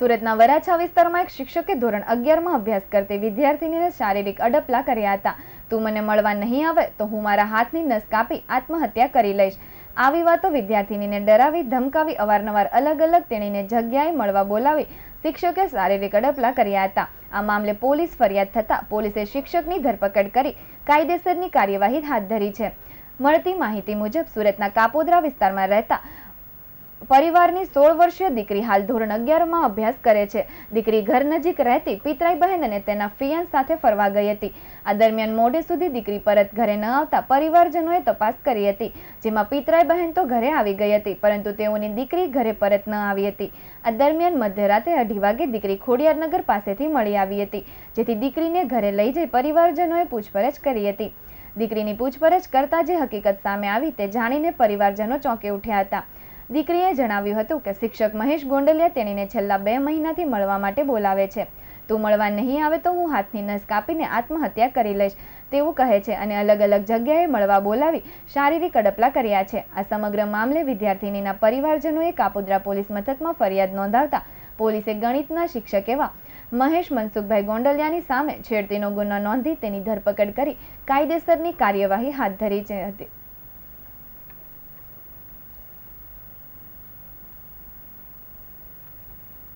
સુરતના વરાછા વિસ્તારમાં એક શિક્ષકે ધોરણ અગિયારમાં અભ્યાસ કરતી વિદ્યાર્થીનીને શારીરિક અડપલા કર્યા હતા તું મને મળવા નહીં આવે તો હું મારા હાથની નસ કાપી આત્મહત્યા કરી લઈશ આવી વાતો વિદ્યાર્થીનીને ડરાવી ધમકાવી અવારનવાર અલગ અલગ તેણીને જગ્યાએ મળવા બોલાવી શિક્ષકે શારીરિક અડપલા કર્યા હતા આ મામલે પોલીસ ફરિયાદ થતાં પોલીસે શિક્ષકની ધરપકડ કરી કાયદેસરની કાર્યવાહી હાથ ધરી છે મળતી માહિતી મુજબ સુરતના કાપોદરા વિસ્તારમાં રહેતા પરિવારની સોળ વર્ષીય દીકરી હાલ ધોરણ અગિયારમાં અભ્યાસ કરે છે દીકરી ઘર નજીક રહેતી પિતરાઈ બહેન અને તેના ફિયાન સાથે ફરવા ગઈ હતી આ દરમિયાન મોડે સુધી દીકરી પરત ઘરે ન આવતા પરિવારજનોએ તપાસ કરી હતી જેમાં પિતરાઈ બહેન તો ઘરે આવી ગઈ હતી પરંતુ તેઓની દીકરી ઘરે પરત ન આવી હતી આ દરમિયાન મધ્યરાતે અઢી વાગે દીકરી ખોડિયારનગર પાસેથી મળી આવી હતી જેથી દીકરીને ઘરે લઈ જઈ પરિવારજનોએ પૂછપરછ કરી હતી દીકરીની પૂછપરછ કરતા જે હકીકત સામે આવી તે જાણીને પરિવારજનો ચોંકી ઉઠ્યા હતા દીકરીએ જણાવ્યું હતું કે શિક્ષક મહેશ ગોંડલિયા તેણીને છેલ્લા બે મહિનાથી મળવા માટે બોલાવે છે તું મળવા નહીં આવે તો હું હાથની નસ કાપીને આત્મહત્યા કરી લઈશ તેવું કહે છે અને અલગ અલગ જગ્યાએ મળવા બોલાવી શારીરિક અડપલા કર્યા છે આ સમગ્ર મામલે વિદ્યાર્થિનીના પરિવારજનોએ કાપોદ્રા પોલીસ મથકમાં ફરિયાદ નોંધાવતા પોલીસે ગણિતના શિક્ષક એવા મહેશ મનસુખભાઈ ગોંડલિયાની સામે છેડતીનો ગુનો નોંધી તેની ધરપકડ કરી કાયદેસરની કાર્યવાહી હાથ ધરી હતી